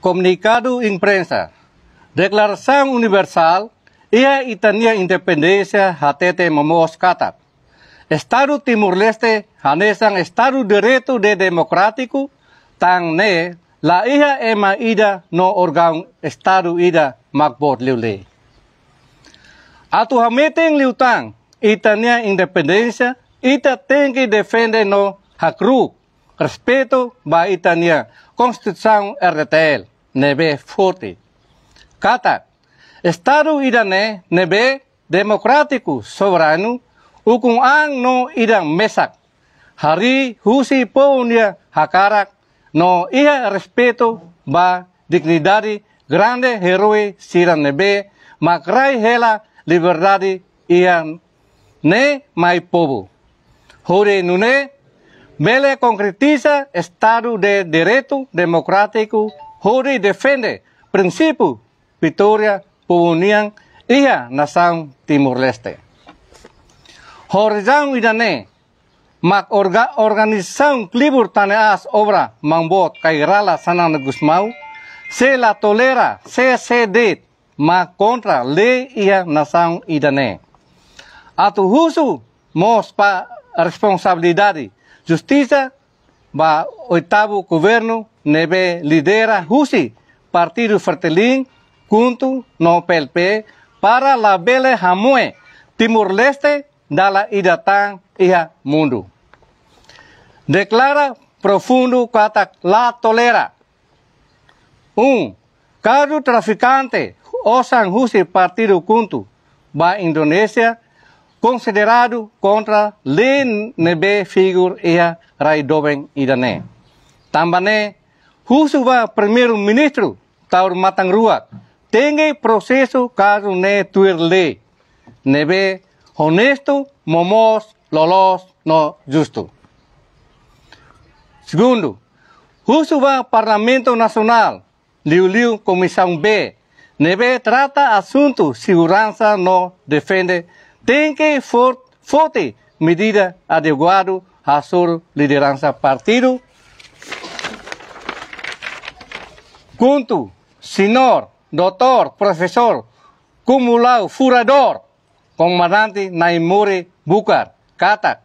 Comunicado imprensa. Declaración Universal y Itania independencia HTT Momos katap Estado Timor-Leste hanesan Estado derecho de Democrático tan ne la hija ema ida no organ Estado ida magbot liule. Atu hameteng liutang Itania independencia ita tengi defende no Hakruk respeito ba itania Constituição RTL nebe forte. Kata, Estado irané nebe democrático soberano ukun ang no idang mesak. Hari husi po hakarak no ia respeto ba dignidade grande heroe siran nebe makrai hela liberdade ian ne mai povo. Hore nune Bele concretiza Estado de Direito Democrático, onde defende princípio, vitória, união e a nação Timor-Leste. Horizon idane, mak orga, organização libur taneas obra mambot Cairala sanang Guzmão, se la tolera CCD mak contra lei ia nação idane. Atuhusu mos pa responsabilidade justiça, ba oitavo governo nebe lidera husi partido Fertelin junto no PLP para la bele hamue Timur Leste dala idatang iha mundo. Declara profundo Kata la tolera. Un, kadu traficante Osang husi partido Kuntu ba Indonesia considerado contra le nebe figur ia rai dobeng idane. Tambane, husuba primeiro-ministro taur matang tem tengue processo caso ne tuir le, nebe honesto, momos, lolos, no justo. Segundo, husuba parlamento nacional, liu-liu comissão B, nebe trata assunto segurança no defende tem que for forte medida adequada à sua liderança partido. Conto, senhor, doutor, professor, cumulau, furador, comandante Naimure bucar, kata,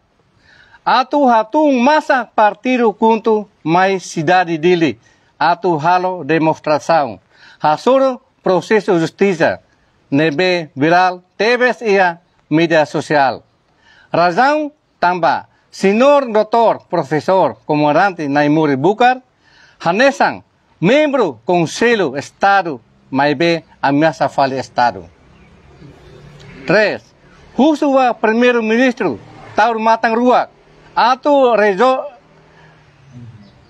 Atu hatung massa partido conto mais cidade dele, atu halo demonstração, hasuro processo justiça, nebe viral, teves ia Mídia social. Razão tamba, Senhor Doutor Professor Comandante Naimuri Bukar, Hanesan, membro Conselho Estado, Maibe, ameaça falha Estado. 3. Husua é Primeiro-Ministro, Taur Matang Ruak, ato Rejo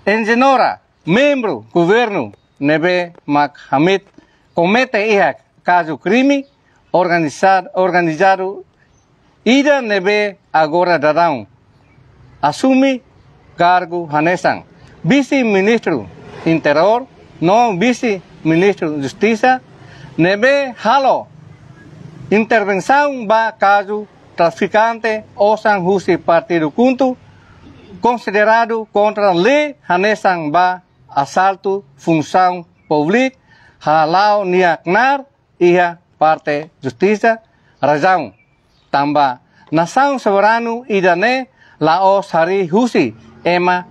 Engenora, membro Governo Nebe Makhamid, comete erra caso crime organizado, organizado Ida nebe agora dadão. Assume cargo Hanessan. Vice-ministro Interior, não vice-ministro Justiça, nebe halo. Intervenção ba caso traficante Osan Husi Partido Cunto, considerado contra lei Hanessan ba assalto função pública, halau niaknar ia parte justiça razão. tamba nasang soberano idane laos hari husi ema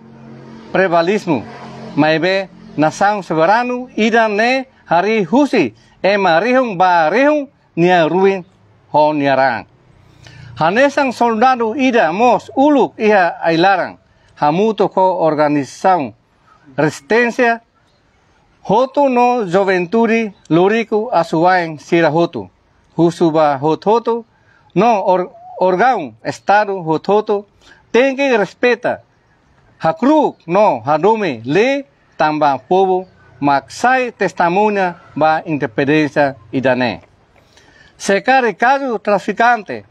prevalismu, maibe nasang soberano idane hari husi ema rihung ba rihung nia ruin ho rang hanesang soldado ida mos uluk iha ailarang hamuto ko organisaun resistencia hotu no joventuri luriku asuaeng hotu, husuba hot hotu. No, or, orgão, Estado, hototo ten que ha Hakruk, no, Harume, le tamba povo, maksai testemunha ba independencia idane se Secar caso traficante,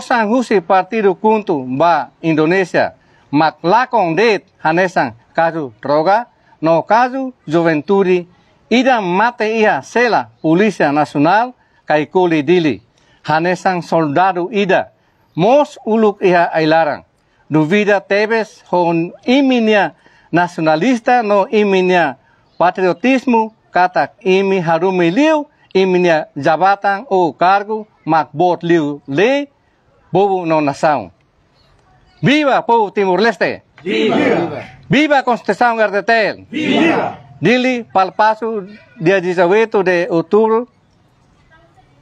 san husi partido kuntu ba Indonesia, maklakon det hanesan caso droga, no caso juventuri ida mate ia sela nasional kai kuli dili. hanesang soldado ida, mos uluk iha ailarang. Duvida tebes hon iminya nasionalista no iminya patriotismo katak imi harumi liu iminya jabatan o kargo makbot liu le bobo no nação. Viva povo Timor-Leste! Viva! Viva a Constituição Gardetel! Viva! Dili palpasu dia 18 de outubro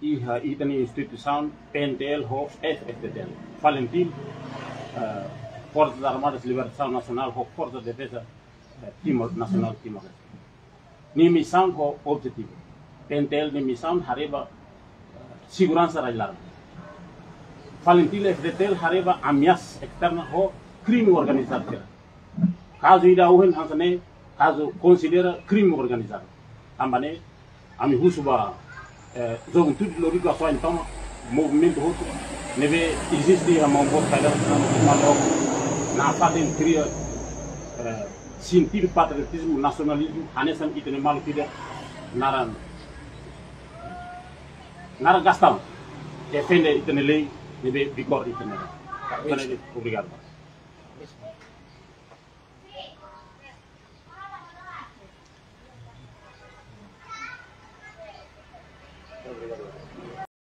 i har i pentel øh, øh, øh, ho en del har efter den. Valentin, uh, Forças Armadas Libertação Nacional, har Forças Defesa uh, Timor, Nacional Timor. Ni missão ho objetivo. Pentel del ni missão hareva uh, segurança das larvas. Valentin FDTL hareva ameaça externa har crime organizado. Caso ida uhen hansane, caso considera crime organizado. Ambane, ami husuba zong tud lori ga fa ntam movement hoto ne ve existe ha mon bo fa da na fa den tri euh sin tir patriotisme nationalisme hanesan itene mal fi de naran nar gastam e fende itene lei ne ve bicor itene kare obrigado Thank you.